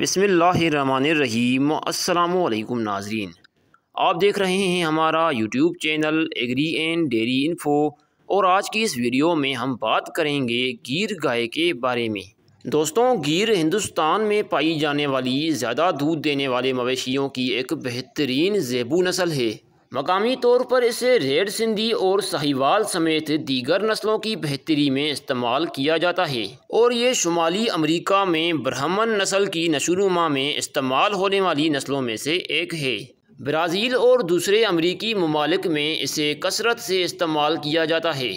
बसमीम अल्लाम नाजरीन आप देख रहे हैं हमारा YouTube channel agri and dairy info और आज की इस वीडियो में हम बात करेंगे गिर गाय के बारे में दोस्तों गिर हिंदुस्तान में पाई जाने वाली ज़्यादा दूध देने वाले मवेशियों की एक बेहतरीन जेबू नस्ल है मकामी तौर पर इसे रेड सिंधी और साहिवाल समेत दीगर नस्लों की बेहतरी में इस्तेमाल किया जाता है और ये शुमाली अमरीका में ब्राह्मण नस्ल की नशोनुमा में इस्तेमाल होने वाली नस्लों में से एक है ब्राज़ील और दूसरे अमरीकी ममालिक में इसे कसरत से इस्तेमाल किया जाता है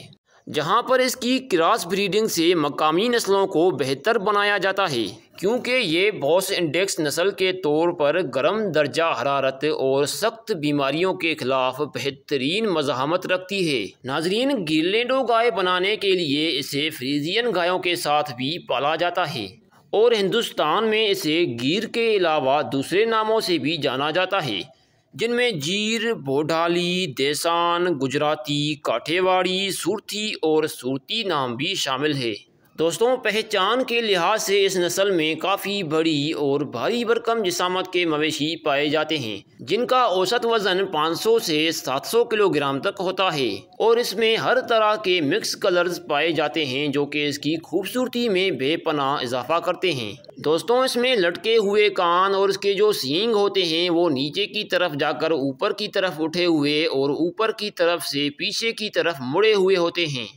जहाँ पर इसकी क्रॉस ब्रीडिंग से मकामी नस्लों को बेहतर बनाया जाता है क्योंकि ये बॉस इंडेक्स नस्ल के तौर पर गर्म दर्जा हरारत और सख्त बीमारियों के खिलाफ बेहतरीन मजामत रखती है नाजरीन गिरलेंडो गाय बनाने के लिए इसे फ्रीजियन गायों के साथ भी पाला जाता है और हिंदुस्तान में इसे गिर के अलावा दूसरे नामों से भी जाना जाता है जिनमें जीर भोडाली देसान गुजराती काठेवाड़ी सूरती और सूरती नाम भी शामिल है दोस्तों पहचान के लिहाज से इस नस्ल में काफ़ी बड़ी और भारी भरकम जिसामत के मवेशी पाए जाते हैं जिनका औसत वज़न 500 से 700 किलोग्राम तक होता है और इसमें हर तरह के मिक्स कलर्स पाए जाते हैं जो कि इसकी खूबसूरती में बेपना इजाफा करते हैं दोस्तों इसमें लटके हुए कान और इसके जो सींग होते हैं वो नीचे की तरफ जाकर ऊपर की तरफ उठे हुए और ऊपर की तरफ से पीछे की तरफ मुड़े हुए होते हैं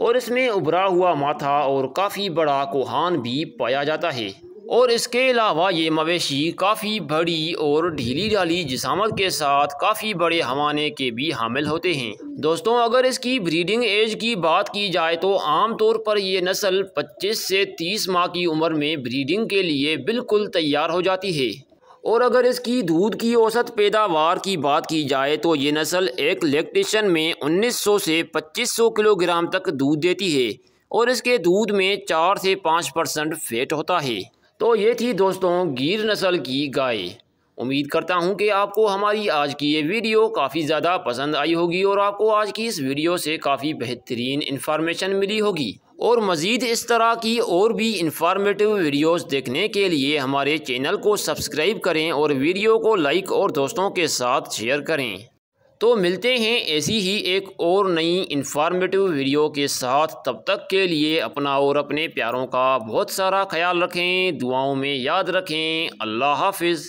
और इसमें उभरा हुआ माथा और काफ़ी बड़ा कोहान भी पाया जाता है और इसके अलावा ये मवेशी काफ़ी बड़ी और ढीली ढाली जिसामत के साथ काफ़ी बड़े हवाने के भी हामिल होते हैं दोस्तों अगर इसकी ब्रीडिंग एज की बात की जाए तो आम तौर पर यह नस्ल 25 से 30 माह की उम्र में ब्रीडिंग के लिए बिल्कुल तैयार हो जाती है और अगर इसकी दूध की औसत पैदावार की बात की जाए तो ये नस्ल एक लेक्टेशन में 1900 से 2500 किलोग्राम तक दूध देती है और इसके दूध में चार से पाँच परसेंट फेट होता है तो ये थी दोस्तों गिर नस्ल की गाय उम्मीद करता हूँ कि आपको हमारी आज की ये वीडियो काफ़ी ज़्यादा पसंद आई होगी और आपको आज की इस वीडियो से काफ़ी बेहतरीन इन्फॉर्मेशन मिली होगी और मज़ीद इस तरह की और भी इंफॉर्मेटिव वीडियोस देखने के लिए हमारे चैनल को सब्सक्राइब करें और वीडियो को लाइक और दोस्तों के साथ शेयर करें तो मिलते हैं ऐसी ही एक और नई इन्फॉर्मेटिव वीडियो के साथ तब तक के लिए अपना और अपने प्यारों का बहुत सारा ख्याल रखें दुआओं में याद रखें अल्लाह हाफिज़